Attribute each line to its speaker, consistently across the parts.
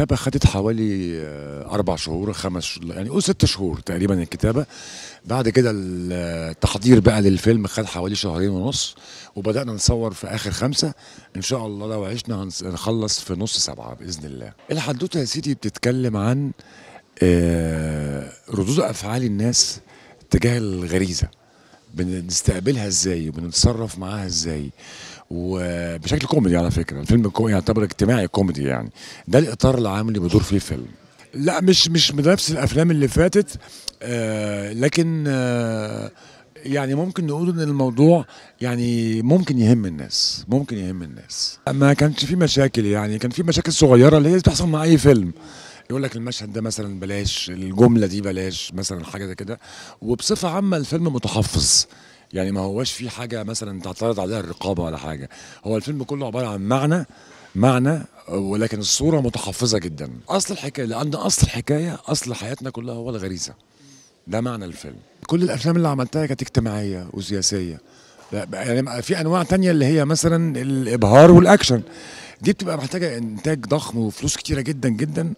Speaker 1: الكتابة خدت حوالي آه، أربع شهور خمس يعني قول ست شهور تقريبا الكتابة بعد كده التحضير بقى للفيلم خد حوالي شهرين ونص وبدأنا نصور في آخر خمسة إن شاء الله لو عشنا هنخلص في نص سبعة بإذن الله الحدوتة يا سيدي بتتكلم عن آه، ردود أفعال الناس تجاه الغريزة بنستقبلها ازاي وبنتصرف معاها ازاي وبشكل كوميدي على فكره الفيلم يعتبر اجتماعي كوميدي يعني ده الاطار العام اللي بيدور فيه الفيلم لا مش مش نفس الافلام اللي فاتت آه لكن آه يعني ممكن نقول ان الموضوع يعني ممكن يهم الناس ممكن يهم الناس ما كانش في مشاكل يعني كان في مشاكل صغيره اللي هي بتحصل مع اي فيلم يقول لك المشهد ده مثلا بلاش الجمله دي بلاش مثلا حاجه زي كده وبصفه عامه الفيلم متحفظ يعني ما هواش في حاجه مثلا تعترض عليها الرقابه ولا حاجه هو الفيلم كله عباره عن معنى معنى ولكن الصوره متحفظه جدا اصل الحكايه لان اصل الحكايه اصل حياتنا كلها هو الغريزه ده معنى الفيلم كل الافلام اللي عملتها كانت اجتماعيه وسياسيه يعني في انواع تانية اللي هي مثلا الابهار والاكشن دي بتبقى محتاجه انتاج ضخم وفلوس كتيره جدا جدا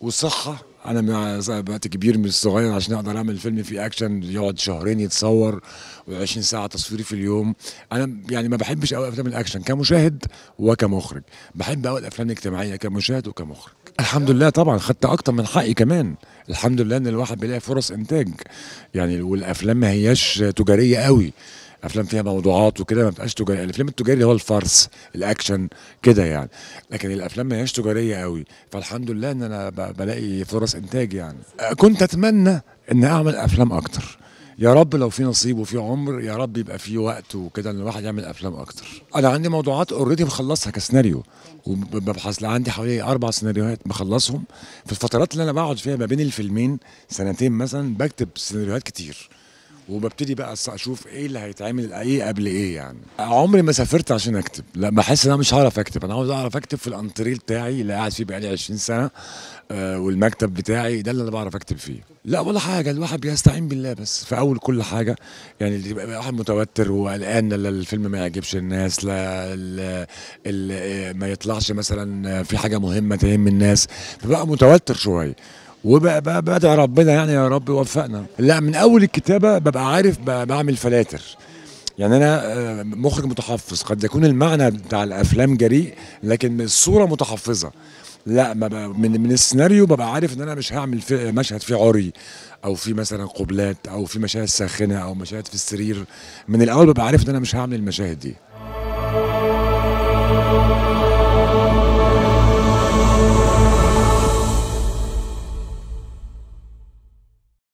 Speaker 1: وصحه انا بقت كبير من الصغير عشان اقدر اعمل فيلم فيه اكشن يقعد شهرين يتصور و20 ساعه تصويري في اليوم انا يعني ما بحبش قوي افلام الاكشن كمشاهد وكمخرج بحب قوي الافلام الاجتماعيه كمشاهد وكمخرج الحمد لله طبعا خدت اكتر من حقي كمان الحمد لله ان الواحد بيلاقي فرص انتاج يعني والافلام ما هياش تجاريه قوي افلام فيها موضوعات وكده ما بتبقاش تجاريه يعني الفيلم التجاري هو الفرس الاكشن كده يعني لكن الافلام ما هياش تجاريه قوي فالحمد لله ان انا بلاقي فرص انتاج يعني كنت اتمنى ان اعمل افلام اكتر يا رب لو في نصيب وفي عمر يا رب يبقى في وقت وكده ان الواحد يعمل افلام اكتر انا عندي موضوعات اوريدي مخلصها كسيناريو وببحث عندي حوالي اربع سيناريوهات بخلصهم في الفترات اللي انا بقعد فيها ما بين الفيلمين سنتين مثلا بكتب سيناريوهات كتير وببتدي بقى اشوف ايه اللي هيتعمل ايه قبل ايه يعني عمري ما سافرت عشان اكتب لا بحس ان انا مش هعرف اكتب انا عاوز اعرف اكتب في الانتريل بتاعي اللي قاعد فيه بقالي 20 سنه آه والمكتب بتاعي ده اللي انا بعرف اكتب فيه لا ولا حاجه الواحد بيستعين بالله بس في اول كل حاجه يعني اللي بيبقى واحد متوتر وقلقان لا الفيلم ما يعجبش الناس لا ما يطلعش مثلا في حاجه مهمه تهم الناس فبقى متوتر شويه وبدعي ربنا يعني يا رب يوفقنا لا من اول الكتابه ببقى عارف بعمل فلاتر يعني انا آه، مخرج متحفظ قد يكون المعنى بتاع الافلام جريء لكن الصوره متحفظه لا من من السيناريو ببقى عارف ان انا مش هعمل في مشهد فيه عري او في مثلا قبلات او في مشاهد ساخنه او مشاهد في السرير من الاول ببقى عارف ان انا مش هعمل المشاهد دي